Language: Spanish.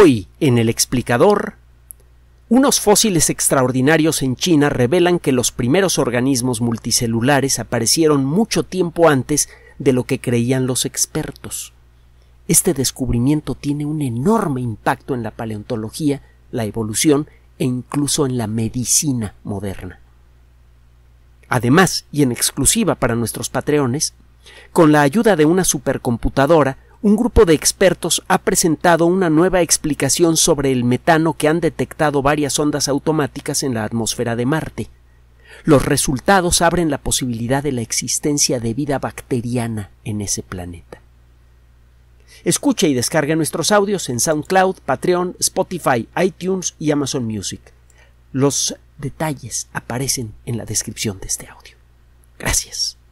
Hoy, en el explicador, unos fósiles extraordinarios en China revelan que los primeros organismos multicelulares aparecieron mucho tiempo antes de lo que creían los expertos. Este descubrimiento tiene un enorme impacto en la paleontología, la evolución e incluso en la medicina moderna. Además, y en exclusiva para nuestros patreones, con la ayuda de una supercomputadora, un grupo de expertos ha presentado una nueva explicación sobre el metano que han detectado varias ondas automáticas en la atmósfera de Marte. Los resultados abren la posibilidad de la existencia de vida bacteriana en ese planeta. Escucha y descarga nuestros audios en SoundCloud, Patreon, Spotify, iTunes y Amazon Music. Los detalles aparecen en la descripción de este audio. Gracias.